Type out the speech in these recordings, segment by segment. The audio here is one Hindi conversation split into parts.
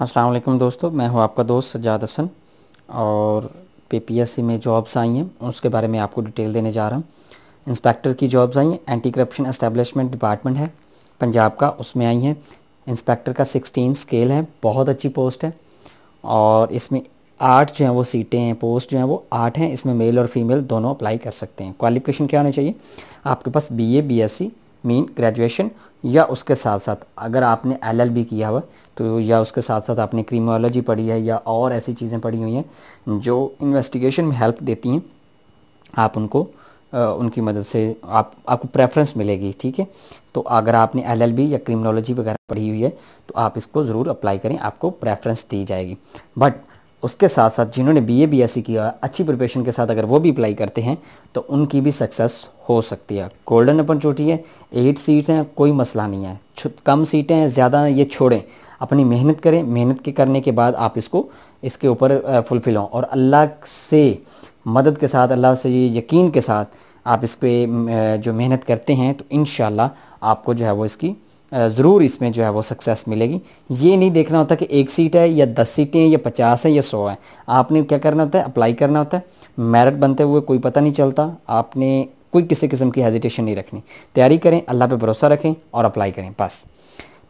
अस्सलाम दोस्तों मैं हूं आपका दोस्त सज्जाद हसन और पीपीएससी में जॉब्स आई हैं उसके बारे में आपको डिटेल देने जा रहा हूं इंस्पेक्टर की जॉब्स आई हैं एंटी करप्शन एस्टेब्लिशमेंट डिपार्टमेंट है पंजाब का उसमें आई हैं इंस्पेक्टर का सिक्सटीन स्केल है बहुत अच्छी पोस्ट है और इसमें आठ जो हैं वो सीटें हैं पोस्ट जो हैं वो आठ हैं इसमें मेल और फीमेल दोनों अप्लाई कर सकते हैं क्वालिफिकेशन क्या होना चाहिए आपके पास B A B S C mean graduation या उसके साथ साथ अगर आपने एलएलबी किया हुआ तो या उसके साथ साथ आपने क्रीमोलॉजी पढ़ी है या और ऐसी चीज़ें पढ़ी हुई हैं जो इन्वेस्टिगेशन में हेल्प देती हैं आप उनको आ, उनकी मदद से आप आपको प्रेफरेंस मिलेगी ठीक है तो अगर आपने एलएलबी या क्रिमिनोलॉजी वगैरह पढ़ी हुई है तो आप इसको ज़रूर अप्लाई करें आपको प्रेफरेंस दी जाएगी बट उसके साथ साथ जिन्होंने B A B S C किया अच्छी प्रिपरेशन के साथ अगर वो भी अप्लाई करते हैं तो उनकी भी सक्सेस हो सकती है गोल्डन अपॉर्चुनिटी है एट सीट्स हैं कोई मसला नहीं है कम सीटें हैं ज़्यादा ये छोड़ें अपनी मेहनत करें मेहनत के करने के बाद आप इसको इसके ऊपर फुलफिल हों और अल्लाह से मदद के साथ अल्लाह से यकीन के साथ आप इस पर जो मेहनत करते हैं तो इन आपको जो है वो इसकी ज़रूर इसमें जो है वो सक्सेस मिलेगी ये नहीं देखना होता कि एक सीट है या दस सीटें हैं या पचास हैं या सौ हैं आपने क्या करना होता है अप्लाई करना होता है मेरिट बनते हुए कोई पता नहीं चलता आपने कोई किसी किस्म की हेजिटेशन नहीं रखनी तैयारी करें अल्लाह पे भरोसा रखें और अप्लाई करें बस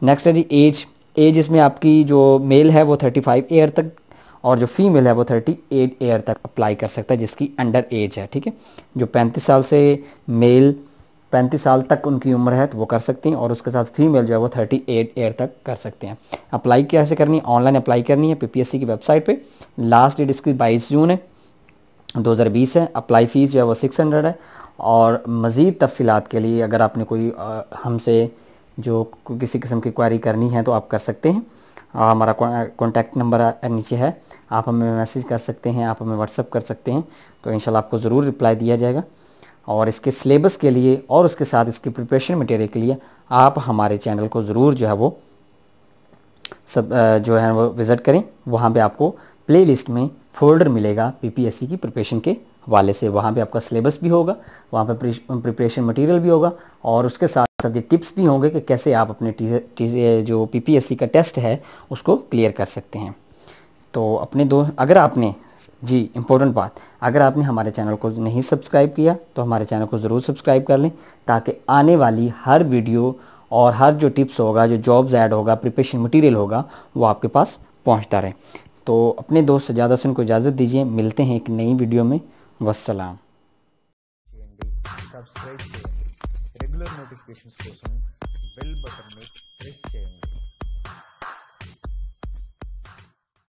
नेक्स्ट है जी एज एज इसमें आपकी जो मेल है वो थर्टी फाइव ईयर तक और जो फीमेल है वो थर्टी एट ईयर तक अप्लाई कर सकता है जिसकी अंडर एज है ठीक है जो पैंतीस साल से मेल पैंतीस साल तक उनकी उम्र है तो वो कर सकती हैं और उसके साथ फीमेल जो है वो थर्टी एट ईयर तक कर सकते हैं अप्लाई कैसे करनी है ऑनलाइन अप्लाई करनी है पीपीएससी की वेबसाइट पे लास्ट डेट इसकी बाईस जून है 2020 है अप्लाई फ़ीस जो है वो 600 है और मज़ीद तफसीत के लिए अगर आपने कोई हमसे जो किसी किस्म की क्वारी करनी है तो आप कर सकते हैं आ, हमारा कॉन्टैक्ट नंबर नीचे है आप हमें मैसेज कर सकते हैं आप हमें व्हाट्सअप कर सकते हैं तो इन आपको ज़रूर रिप्लाई दिया जाएगा और इसके सिलेबस के लिए और उसके साथ इसके प्रिपरेशन मटेरियल के लिए आप हमारे चैनल को ज़रूर जो है वो सब जो है वो विज़िट करें वहाँ पे आपको प्लेलिस्ट में फोल्डर मिलेगा पीपीएससी की प्रिपरेशन के हवाले से वहाँ पे आपका सिलेबस भी होगा वहाँ पे प्रिपरेशन मटेरियल भी होगा और उसके साथ साथ ये टिप्स भी होंगे कि कैसे आप अपने टीज़, टीज़, जो पी का टेस्ट है उसको क्लियर कर सकते हैं तो अपने दो अगर आपने जी इम्पोर्टेंट बात अगर आपने हमारे चैनल को नहीं सब्सक्राइब किया तो हमारे चैनल को ज़रूर सब्सक्राइब कर लें ताकि आने वाली हर वीडियो और हर जो टिप्स होगा जो जॉब्स ऐड होगा प्रिपरेशन मटेरियल होगा वो आपके पास पहुंचता रहे तो अपने दोस्त ज़्यादा सुन को इजाज़त दीजिए मिलते हैं एक नई वीडियो में वसलाम रेगुलर नोटिफिकेशन बेल बटन में